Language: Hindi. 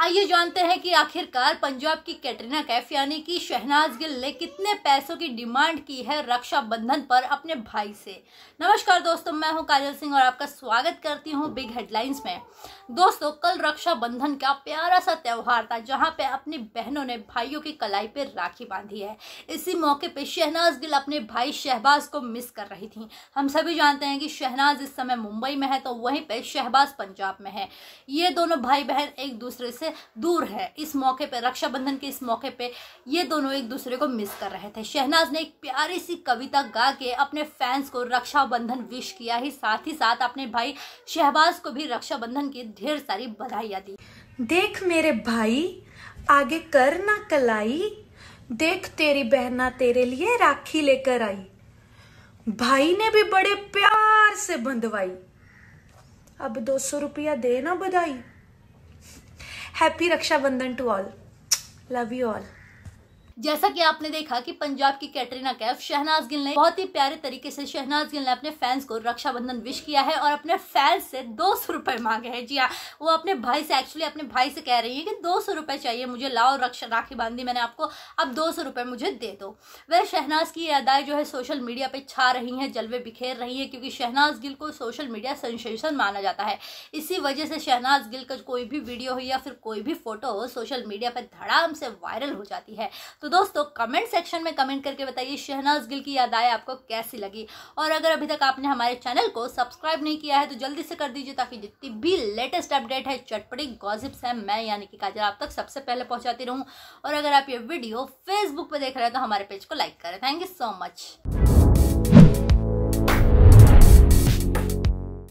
आइए जानते हैं कि आखिरकार पंजाब की कैटरीना कैफ यानी कि शहनाज गिल ने कितने पैसों की डिमांड की है रक्षाबंधन पर अपने भाई से नमस्कार दोस्तों मैं हूं काजल सिंह और आपका स्वागत करती हूं बिग हेडलाइंस में दोस्तों कल रक्षाबंधन का प्यारा सा त्यौहार था जहां पे अपनी बहनों ने भाइयों की कलाई पर राखी बांधी है इसी मौके पर शहनाज गिल अपने भाई शहबाज को मिस कर रही थी हम सभी जानते हैं कि शहनाज इस समय मुंबई में है तो वहीं पर शहबाज पंजाब में है ये दोनों भाई बहन एक दूसरे से दूर है इस मौके पे रक्षाबंधन के इस मौके पे ये दोनों एक दूसरे को मिस कर रहे थे शहनाज ने एक प्यारी सी कविता गा के अपने फैंस को रक्षाबंधन विश किया ही साथ ही साथ अपने भाई शहबाज को भी रक्षाबंधन की ढेर सारी बधाइयाँ दी देख मेरे भाई आगे कर ना कलाई देख तेरी बहना तेरे लिए राखी लेकर आई भाई ने भी बड़े प्यार से बंधवाई अब दो सौ रुपया देना बधाई happy Rakshabandhan to all love you all जैसा कि आपने देखा कि पंजाब की कैटरीना कैफ शहनाज गिल ने बहुत ही प्यारे तरीके से शहनाज गिल ने अपने फैंस को रक्षाबंधन विश किया है और अपने फैंस से दो सौ रुपए मांगे हैं जी हाँ वो अपने भाई से एक्चुअली अपने भाई से कह रही है कि दो सौ रुपए चाहिए मुझे लाओ रक्षा राखी बांधी मैंने आपको अब दो सौ रुपए मुझे दे दो वह शहनाज की अदाएं जो है सोशल मीडिया पर छा रही हैं जलवे बिखेर रही है क्योंकि शहनाज गिल को सोशल मीडिया सेंसेशन माना जाता है इसी वजह से शहनाज गिल का कोई भी वीडियो हो या फिर कोई भी फोटो हो सोशल मीडिया पर धड़ाम से वायरल हो जाती है तो तो दोस्तों कमेंट सेक्शन में कमेंट करके बताइए शहनाज गिल की यादाएं आपको कैसी लगी और अगर अभी तक आपने हमारे चैनल को सब्सक्राइब नहीं किया है तो जल्दी से कर दीजिए ताकि जितनी भी लेटेस्ट अपडेट है चटपटी गॉसिप्स है मैं यानी कि काजल आप तक सबसे पहले पहुंचाती रहूँ और अगर आप ये वीडियो फेसबुक पर देख रहे हैं तो हमारे पेज को लाइक करें थैंक यू सो मच